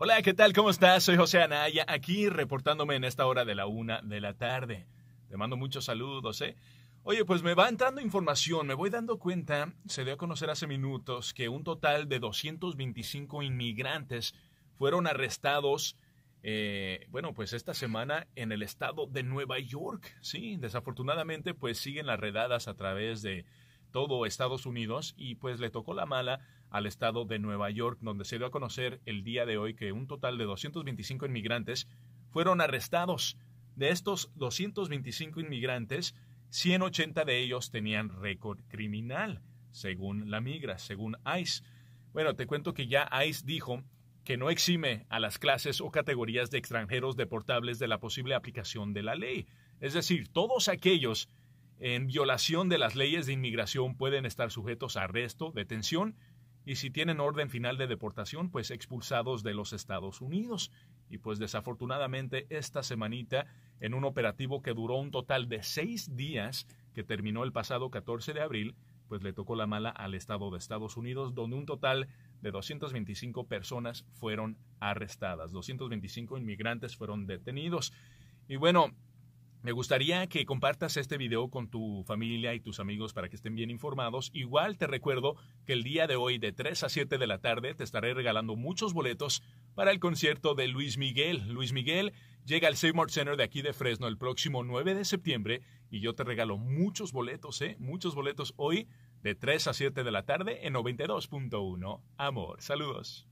Hola, ¿qué tal? ¿Cómo estás? Soy José Anaya, aquí reportándome en esta hora de la una de la tarde. Te mando muchos saludos, ¿eh? Oye, pues me va entrando información, me voy dando cuenta, se dio a conocer hace minutos que un total de 225 inmigrantes fueron arrestados, eh, bueno, pues esta semana en el estado de Nueva York. Sí, desafortunadamente, pues siguen las redadas a través de todo Estados Unidos y pues le tocó la mala al estado de Nueva York, donde se dio a conocer el día de hoy que un total de 225 inmigrantes fueron arrestados. De estos 225 inmigrantes, 180 de ellos tenían récord criminal, según la migra, según ICE. Bueno, te cuento que ya ICE dijo que no exime a las clases o categorías de extranjeros deportables de la posible aplicación de la ley. Es decir, todos aquellos en violación de las leyes de inmigración pueden estar sujetos a arresto, detención y si tienen orden final de deportación, pues expulsados de los Estados Unidos. Y pues desafortunadamente esta semanita, en un operativo que duró un total de seis días, que terminó el pasado 14 de abril, pues le tocó la mala al Estado de Estados Unidos, donde un total de 225 personas fueron arrestadas, 225 inmigrantes fueron detenidos. Y bueno, me gustaría que compartas este video con tu familia y tus amigos para que estén bien informados. Igual te recuerdo que el día de hoy de 3 a 7 de la tarde te estaré regalando muchos boletos para el concierto de Luis Miguel. Luis Miguel llega al Seymour Center de aquí de Fresno el próximo 9 de septiembre y yo te regalo muchos boletos, ¿eh? Muchos boletos hoy de 3 a 7 de la tarde en 92.1. Amor, saludos.